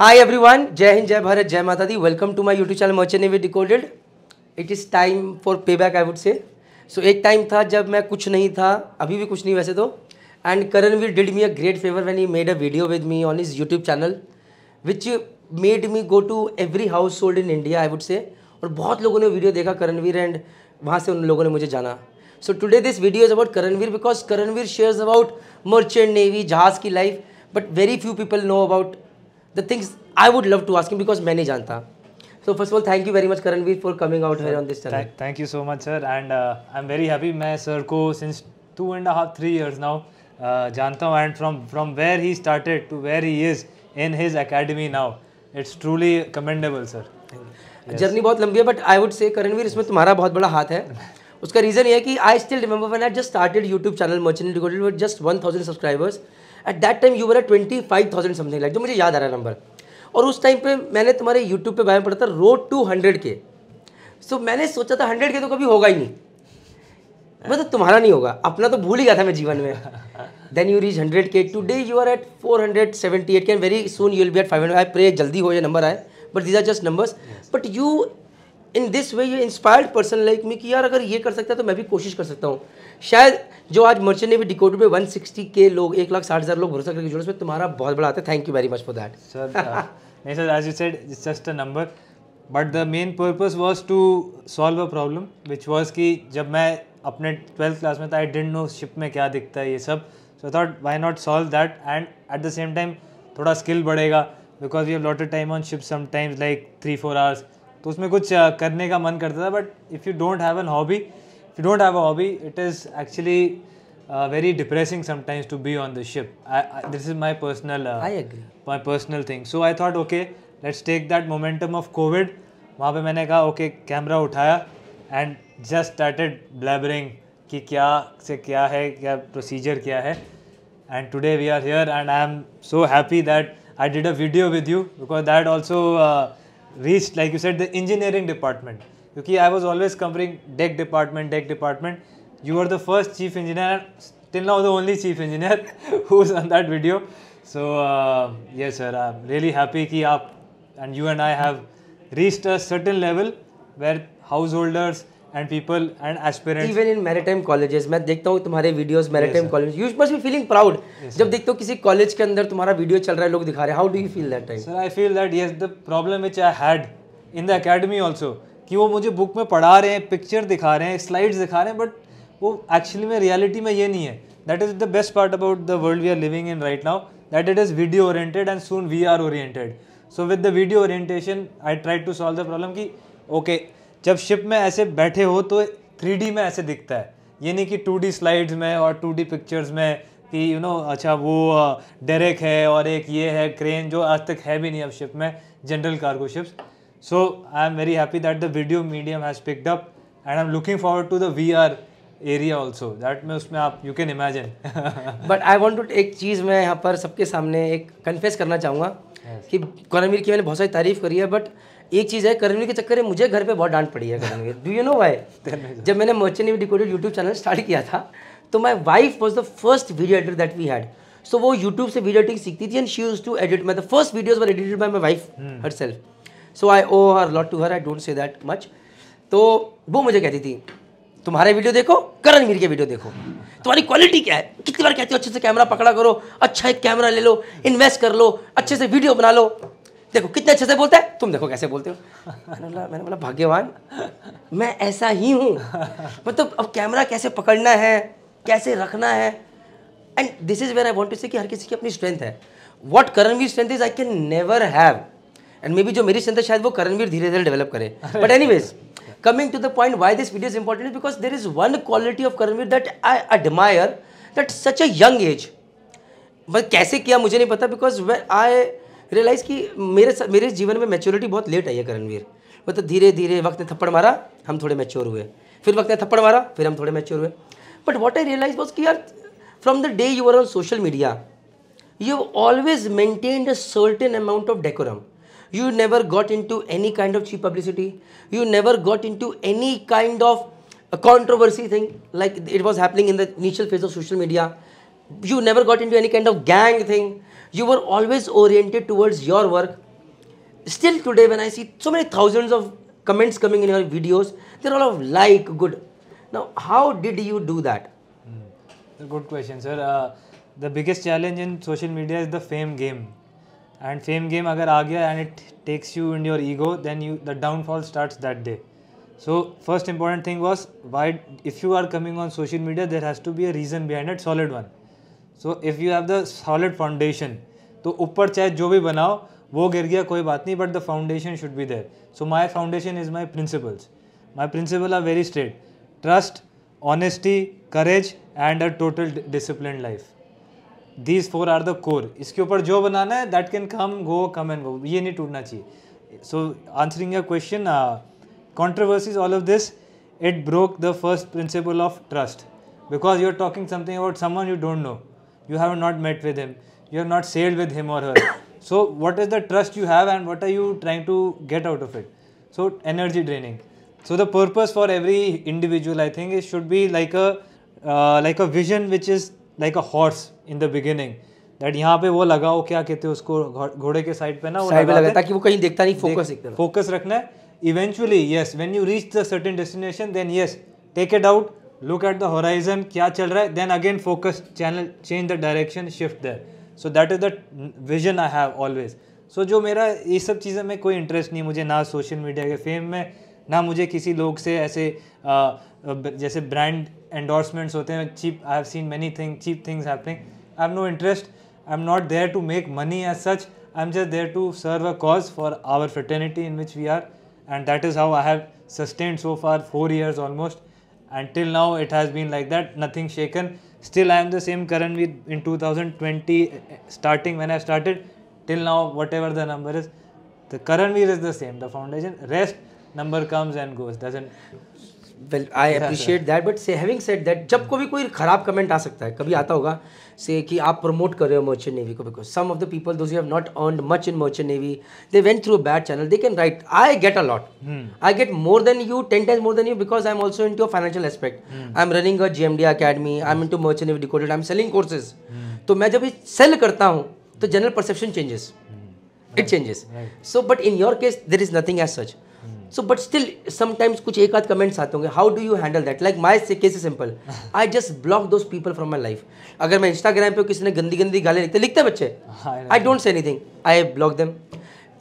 Hi everyone जय हिंद जय भारत जय माता Di welcome to my YouTube channel merchant we decoded it is time for pay back I would say so एक time था जब मैं कुछ नहीं था अभी भी कुछ नहीं वैसे तो and Karanveer did me a great favour when he made a video with me on his YouTube channel which made me go to every household in India I would say और बहुत लोगों ने वीडियो देखा Karanvir and वहाँ से उन लोगों ने मुझे जाना so today this video is about Karanveer because Karanveer shares about merchant navy जहाज़ की life but very few people know about the things I would love to ask you because मैं नहीं जानता so first of all thank you very much Karanveer for coming out here on this channel thank you so much sir and I am very happy मैं sir को since two and half three years now जानता हूँ and from from where he started to where he is in his academy now it's truly commendable sir journey बहुत लंबी है but I would से करणवीर इसमें तुम्हारा बहुत बड़ा हाथ है उसका रीज़न ये है कि I still remember when I just started YouTube channel merchant recorded with just one thousand subscribers at that time you were twenty five thousand something like जो मुझे याद आ रहा है नंबर और उस टाइम पे मैंने तुम्हारे यूट्यूब पे बारे में पढ़ा था रोड टू हंड्रेड के सो मैंने सोचा था हंड्रेड के तो कभी होगा ही नहीं मतलब तुम्हारा नहीं होगा अपना तो भूल ही गया था मैं जीवन में then you reach hundred K today you are at four hundred seventy eight can very soon you will be at five hundred I pray जल्दी हो जाए नंबर आए but these are just numbers but you in this way ये inspired person like me कि यार अगर ये कर सकता है तो मैं भी कोशिश कर सकता हूँ शायद जो आज मर्चेंट भी डिकोडेड में वन सिक्सटी के लोग एक लाख साठ हज़ार लोग भरोसा करके जुड़े उसमें तुम्हारा बहुत बड़ा आता है thank you very much for that sir नहीं sir as you said it's just a number but the main purpose was to solve a problem which was कि जब मैं अपने ट्वेल्थ क्लास में था आई डेंट नो शिप में क्या दिखता है ये सब so thought why not solve that and at the same time थोड़ा स्किल बढ़ेगा because you have lot of time on ship sometimes like three four hours तो उसमें कुछ करने का मन करता था but if you don't have an hobby if you don't have a hobby it is actually very depressing sometimes to be on the ship this is my personal my personal thing so I thought okay let's take that momentum of Covid वहाँ पर मैंने कहा okay okay, camera उठाया and just started blabbering कि क्या से क्या है क्या प्रोसीजर क्या है and today we are here and I am so happy that I did a video with you because that also reached, like you said, the engineering department. Because I was always covering deck department, deck department. You were the first chief engineer, till now the only chief engineer who's on that video. So uh, yes, sir, I'm really happy that you and you and I have reached a certain level where householders, and people and aspirants even in maritime colleges मैं देखता हूँ तुम्हारे videos maritime college you must be feeling proud जब देखते हो किसी college के अंदर तुम्हारा वीडियो चल रहा है लोग दिखा रहे हैं how do you feel that time sir I feel that yes the problem which I had in the academy also कि वो मुझे बुक में पढ़ा रहे हैं पिक्चर दिखा रहे हैं स्लाइड्स दिखा रहे हैं बट वो एक्चुअली में रियलिटी में ये नहीं है that is the best part about the world we are living in right now that it is video oriented and soon we are oriented so with the video orientation I try to solve the problem कि okay जब ship में ऐसे बैठे हो तो three में ऐसे दिखता है ये नहीं कि टू स्लाइड्स में और टू पिक्चर्स में कि यू नो अच्छा वो डेरेक है और एक ये है क्रेन जो आज तक है भी नहीं अब शिप में general cargo ships so I am very happy that the video medium has picked up and I am looking forward to the V R area also that में उसमें आप you can imagine but I want to एक चीज़ मैं यहाँ पर सबके सामने एक कन्फेस करना चाहूँगा yes. कि कॉनमीर की मैंने बहुत सारी तारीफ करी है बट एक चीज़ है करणवीर के चक्कर में मुझे घर पे बहुत डांट पड़ी है Karanveer do you know why जब मैंने मोचन डिकोडेड यूट्यूब चैनल स्टार्ट किया था तो my wife was the first video editor that we had so वो यूट्यूब से वीडियो एडिटिंग सीखती थी and she use to edit मैं the first videos were edited by my wife herself so I owe her lot to her I don't say that much तो वो मुझे कहती थी तुम्हारे वीडियो देखो करणवीर के वीडियो देखो तुम्हारी क्वालिटी क्या है कितनी बार कहती हो अच्छे से कैमरा पकड़ा करो अच्छा एक कैमरा ले लो इन्वेस्ट कर लो अच्छे से वीडियो बना लो देखो कितने अच्छे से बोलता है तुम देखो कैसे बोलते हो मैंने बोला मैंने बोला भाग्यवान मैं ऐसा ही हूँ मतलब तो अब कैमरा कैसे पकड़ना है कैसे रखना है and this is where I want to say कि हर किसी की अपनी स्ट्रेंथ है what Karanveer strength is I can never have and maybe जो मेरी स्ट्रेंथ है शायद वो करणवीर धीरे धीरे डेवलप करे but anyways coming to the point why this video is important because there is one quality of Karanveer that I admire that such such as मैं कैसे किया मुझे नहीं पता बिकॉज आई रियलाइज की मेरे मेरे जीवन में मेच्योरिटी बहुत लेट आई है करणवीर मतलब धीरे धीरे वक्त ने थप्पड़ मारा हम थोड़े मेच्योर हुए फिर वक्त ने थप्पड़ मारा फिर हम थोड़े मेच्योर हुए but what I realise was की यार from the day you are on social media you always maintained a certain amount of decorum you never got in to any kind of cheap publicity you never got in to any kind of controversy thing like it was happening in the initial phase of social media you never got in to any kind of gang thing you were always oriented towards your work still today when i see so many thousands of comments coming in your videos they're all of like good now how did you do that hmm. good question sir uh, the biggest challenge in social media is the fame game and fame game agar aa and it takes you in your ego then you the downfall starts that day so first important thing was why if you are coming on social media there has to be a reason behind it solid one so if you have the solid foundation तो ऊपर चाहे जो भी बनाओ वो गिर गया कोई बात नहीं but the foundation should be there so my foundation is my principles my principle are very straight trust honesty courage and a total discipline life these four are the core इसके ऊपर जो बनाना है that can come go come and go ये नहीं टूटना चाहिए so answering a question controversies all of this it broke the first principle of trust because you are talking something about someone you don't know you have not met with him you have not sailed with him or her so what is the trust you have and what are you trying to get out of it so energy draining so the purpose for every individual i think it should be like a uh, like a vision which is like a horse in the beginning That यहाँ पे वो लगाओ क्या कहते हैं उसको घोड़े के साइड पे ना वो ताकि वो कहीं देखता नहीं फोकस focus रखना है eventually yes when you reach the certain destination then yes take it look at the horizon क्या चल रहा है then again focus channel change the direction shift there so that is the vision I have always so जो मेरा ये सब चीज़ें में कोई इंटरेस्ट नहीं मुझे ना सोशल मीडिया के फेम में ना मुझे किसी लोग से ऐसे आ, जैसे ब्रांड एंडोर्समेंट्स होते हैं cheap I have seen many thing cheap things happening I have no interest I am not there to make money as such I am just there to serve a cause for our fraternity in which we are and that is how I have sustain so far four years almost until now it has been like that nothing shaken still i am the same currently in 2020 eh, eh, starting when i started till now whatever the number is the current Veer is the same the foundation rest number comes and goes doesn't well I appreciate that but say having said that जब hmm. को भी कोई खराब comment आ सकता है कभी आता होगा से कि आप प्रमोट कर रहे हो मर्चेंट नेवी को because some of the people those have not earn much in merchant navy they went through bad channel they can right I get a lot I get more than you ten times more than you because I am also into financial aspect I am running a G M D academy I am into merchant navy decoded I am selling courses तो मैं जब sell करता हूँ तो general perception changes it changes so but in your case there is nothing as such so but still sometimes कुछ एक आध comments आते होंगे how do you handle that like my case simple I just block those people from my life अगर मैं Instagram पे किसी ने गंदी गंदी गाली लिखते लिखते बच्चे I don't say anything I block them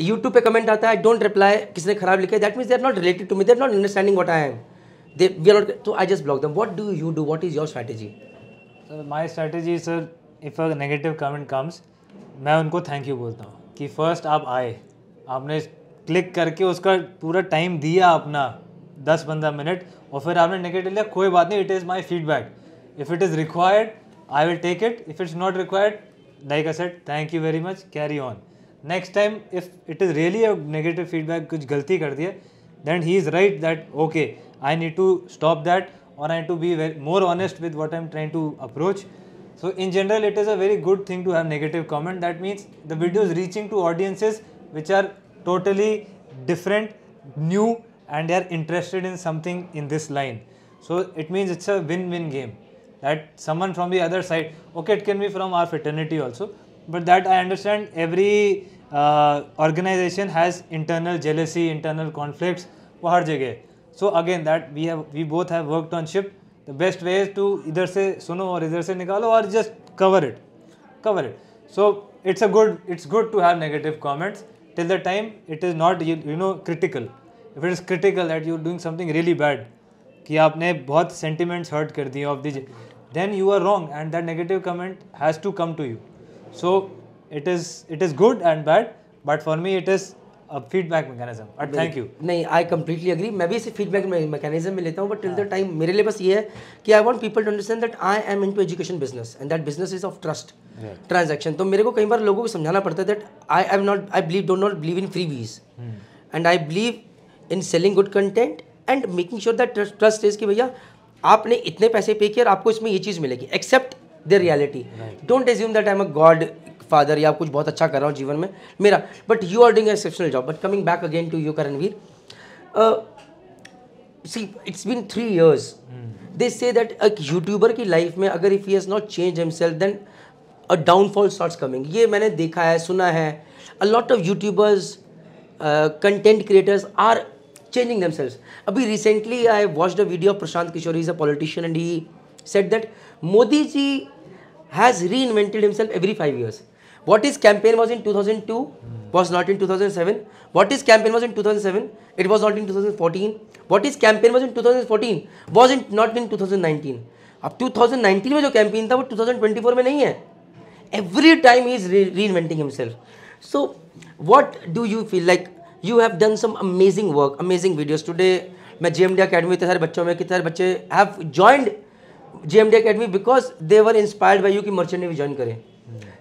YouTube पे कमेंट आता है आई डोंट रिप्लाई किसी ने खराब लिखा है that means they're not related to me they're not understanding what I am they we are not तो I just block them what do you do what is your strategy sir my strategy sir if a negative comment comes मैं उनको thank you बोलता हूँ कि first आप आए आपने click करके उसका पूरा टाइम दिया अपना दस पंद्रह मिनट और फिर आपने नेगेटिव लिया कोई बात नहीं it is my feedback if it is required I will take it if it's not required like a set thank you very much carry on next time if it is really a negative feedback कुछ गलती कर दिया then he is right that okay I need to stop that और I to be more honest with what I am trying to approach so in general it is a very good thing to have negative comment that means the video is reaching to audiences which are totally different, new and they are interested in something in this line. So it means it's a win-win game that someone from the other side, okay, it can be from our fraternity also, but that I understand every uh, organization has internal jealousy, internal conflicts, हर जगह that we that we have we both have worked on ship the best way is to इधर से सुनो और इधर से निकालो और it, cover it, So it's so it's a good, it's good to have till the time it is not you, know critical if it is critical that you are doing something really bad ki aapne bahut hurt kar of the then you are wrong and that negative comment has to come to you so it is it is good and bad but for me it is feedback mechanism thank you नहीं I completely agree मैं भी इसे feedback mechanism में लेता हूँ but till the time मेरे लिए बस ये है कि I want people to understand that I am into education business and that business is of trust transaction तो मेरे को कई बार लोगों को समझाना पड़ता है that I am not I believe don't not believe in freebies and I believe in selling good content and making sure that trust is कि भैया आपने इतने पैसे पे किए और आपको इसमें ये चीज़ मिलेगी accept the reality don't assume that I am a godfather या कुछ बहुत अच्छा कर रहा हूँ जीवन में मेरा but you are doing exceptional job but coming back again to you Karanveer see it's been three years they say that एक यूट्यूबर की लाइफ में अगर if he has not change self then a downfall start coming ये मैंने देखा है सुना है a lot of YouTubers content creators are sales अभी recently I watch the video of Prashant Kishor is a politician and he set that Modi ji has reinvented himself every five years what is campaign was in 2002 was not in 2007 what is campaign was in 2007 it was not in 2014 what is campaign was in 2014 was in not in 2019 अब 2019 में जो campaign था वो 2024 में नहीं है every time he is re reinventing himself so what do you feel like you have done some amazing work amazing videos today मैं जे M D academy इतने सारे बच्चों में कितने सारे बच्चे have joined J M D academy because they were inspired by you कि merchant ने भी ज्वाइन करें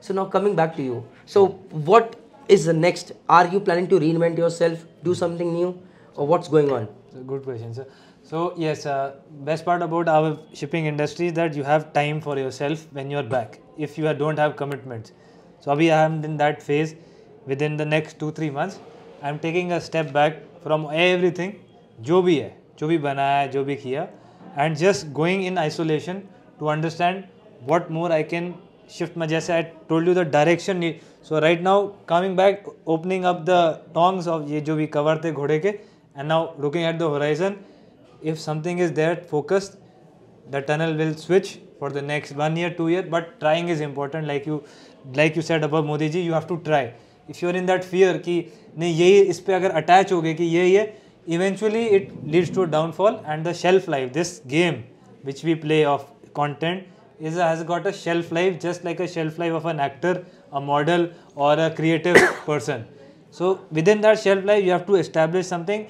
So now coming back to you. So what is the next? Are you planning to reinvent yourself, do something new, or what's going on? Good question, sir. So yes, uh, best part about our shipping industry is that you have time for yourself when you're back. If you don't have commitments, so abhi I am in that phase. Within the next two three months, I'm taking a step back from everything, जो भी है, जो भी बनाया जो भी किया, and just going in isolation to understand what more I can shift jaise i told you the direction so right now coming back opening up the tongs of ye jo bhi cover the ghode ke and now looking at the horizon if something is there focused the tunnel will switch for the next one year two year but trying is important like you like you said above modi ji you have to try if you are in that fear ki nahi yahi is pe agar attach ho gaye ki yahi hai eventually it leads to a downfall and the shelf life this game which we play of content is has got a shelf life just like a shelf life of an actor, a model or a creative person. So within that shelf life you have to establish something.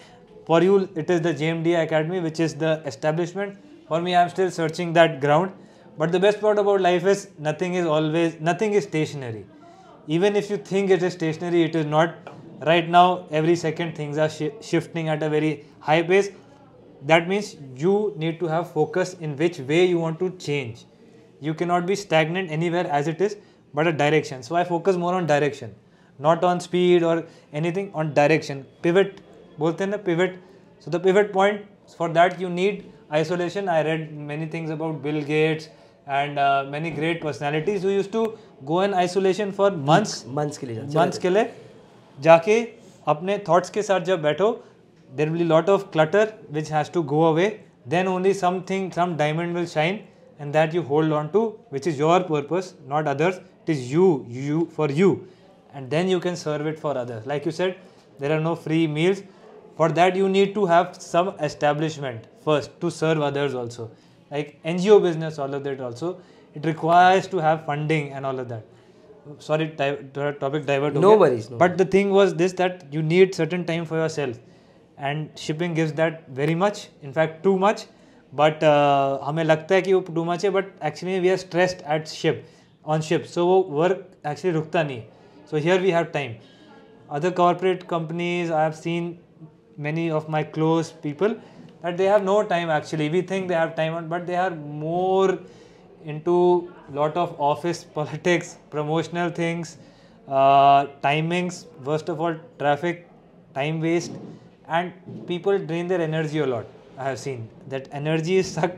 For you it is the jmd Academy which is the establishment. For me I am still searching that ground. But the best part about life is nothing is always, nothing is stationary. Even if you think it is stationary, it is not. Right now, every second things are sh shifting at a very high pace. That means you need to have focus in which way you want to change. You cannot be stagnant anywhere as it is, but a direction. So I focus more on direction, not on speed or anything, on direction. Pivot, bolte na pivot. So the pivot point, for that you need isolation. I read many things about Bill Gates and uh, many great personalities who used to go in isolation for months. Months के लिए months के लिए जाके अपने thoughts के साथ जब बैठो there will be lot of clutter which has to go away then only something some diamond will shine and that you hold on to which is your purpose not others it is you you for you and then you can serve it for others like you said there are no free meals for that you need to have some establishment first to serve others also like ngo business all of that also it requires to have funding and all of that sorry topic divert no worries no but the thing was this that you need certain time for yourself and shipping gives that very much in fact too much but, uh, हमें लगता है कि वो too much है but actually we are stressed at ship So ship so वो work actually रुकता नहीं so here we have time other corporate companies I have seen many of my close people that they have no time actually we think they have time but they are more into lot of office politics promotional things uh, timings worst of all traffic time waste and people drain their energy a lot I have seen that energy is suck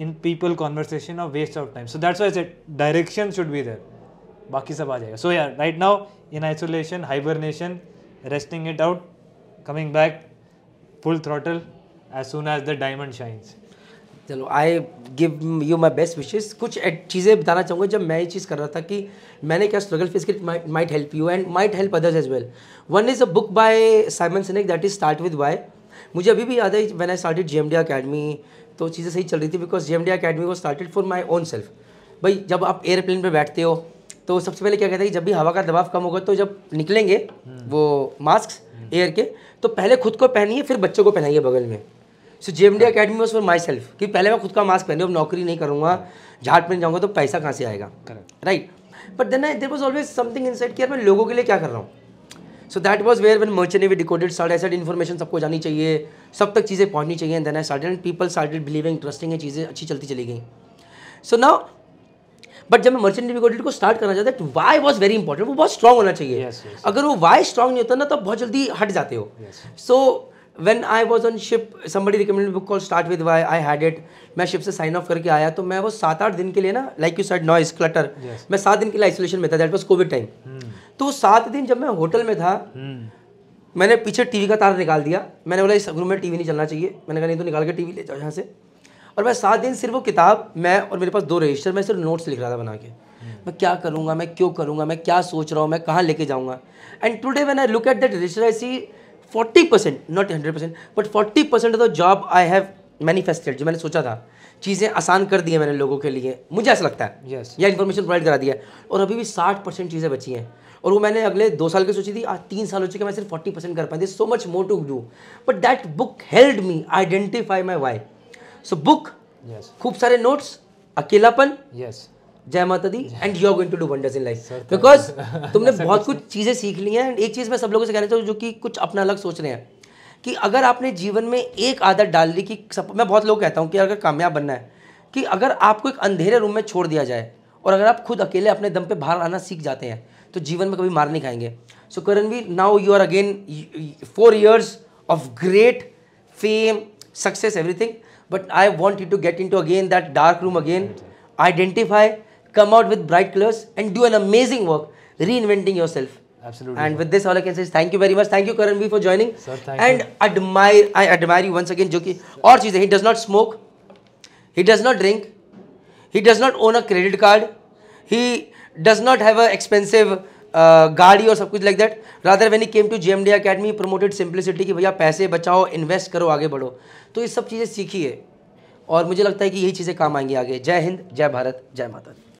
in people conversation और waste of time so that's why I direction should be there बाकी सब आ जाएगा so यार right now in isolation hibernation resting it out coming back full throttle as soon as the diamond shines चलो I give you my best wishes कुछ चीज़ें बताना चाहूँगा जब मैं ये चीज़ कर रहा था कि मैंने क्या स्ट्रगल फेस की might help you and might help others as well one is a book by Simon Sinek that is start with why मुझे अभी भी याद है when I started J M D academy तो चीज़ें सही चल रही थी because J M D academy वो started for my own self भाई जब आप एयरप्लेन पर बैठते हो तो सबसे पहले क्या कहते हैं कि जब भी हवा का दबाव कम होगा तो जब निकलेंगे वो मास्क एयर के तो पहले खुद को पहनिए फिर बच्चों को पहनाइए बगल में so J M D academy was for my self कि पहले मैं खुद का मास्क पहनूँ अब नौकरी नहीं करूँगा झाट पहन जाऊँगा तो पैसा कहाँ से आएगा right but then there was always something inside कि यार मैं लोगों के लिए क्या कर रहा हूँ so that was where one merchant we decoded start ऐसा इन्फॉर्मेशन सबको जानी चाहिए सब तक चीज़ें पहुंचनी चाहिए then I and people started believing trusting है चीज़ें अच्छी चलती चली गई सो नाउ बट जब मैं मर्चेंट डिकोडेड को स्टार्ट करना चाहता है वाई वॉज वेरी इंपॉर्टेंट वो बहुत स्ट्रॉग होना चाहिए yes, yes. अगर वो वाई स्ट्रॉन्ग नहीं होता ना तो बहुत जल्दी हट जाते हो so yes. so, when I was on ship Sammy recommended book call start with why I had it मैं शिप से साइन ऑफ करके आया तो मैं वो सात आठ दिन के लिए ना like you said noise clutter मैं सात दिन के लिए आइसोलेशन में था दैट वॉज कोविड टाइम तो सात दिन जब मैं होटल में था hmm. मैंने पीछे टीवी का तार निकाल दिया मैंने बोला इस रूम में टीवी नहीं चलना चाहिए मैंने कहा नहीं तो निकाल के टीवी ले जाओ यहाँ से और मैं सात दिन सिर्फ वो किताब मैं और मेरे पास दो रजिस्टर मैं सिर्फ नोट्स लिख रहा था बना के hmm. मैं क्या करूँगा मैं क्यों करूँगा मैं क्या सोच रहा हूँ मैं कहाँ लेके जाऊँगा and today when I look at that register I see forty percent not hundred percent but forty percent of the job I have manifested जो मैंने सोचा था चीज़ें आसान कर दी है मैंने लोगों के लिए मुझे ऐसा लगता है yes. या इन्फॉर्मेशन प्रोवाइड करा दिया और अभी भी साठ परसेंट चीज़ें बची हैं और वो मैंने अगले दो साल की सोची थी आज तीन साल हो चुके मैं सिर्फ फोर्टी परसेंट कर पाई थी so much more to do but that book helped me identify my why so book खूब सारे नोट्स अकेलापन yes. जय माता दी and you are going to do wonders in life because तुमने बहुत कुछ चीज़ें सीख ली हैं एंड एक चीज़ मैं सब लोगों से कहना चाहूँ जो कि कुछ अपना अलग सोच रहे हैं कि अगर आपने जीवन में एक आदत डाल ली कि सब मैं बहुत लोग कहता हूँ कि अगर कामयाब बनना है कि अगर आपको एक अंधेरे रूम में छोड़ दिया जाए और अगर आप खुद अकेले अपने दम पे बाहर आना सीख जाते हैं तो जीवन में कभी मार नहीं खाएंगे so Karanveer now you are again four years of great fame success everything but I want you to get into again that dark room again identify come out with bright colors and do an amazing work reinventing yourself Absolutely. And sir. with this, all I can say is thank you very much. Thank you, karan bhi for joining. Sir, thank and you. and admire, I admire you once again. जो कि और चीज़ he does not smoke, he does not drink, he does not own a credit card, he does not have a expensive uh, gaadi or कुछ like that rather when he came to J M D academy promoted simplicity कि भैया पैसे बचाओ invest करो आगे बढ़ो तो ये सब चीज़ें सीखी है और मुझे लगता है कि यही चीज़ें काम आएंगी आगे जय हिंद जय भारत जय माता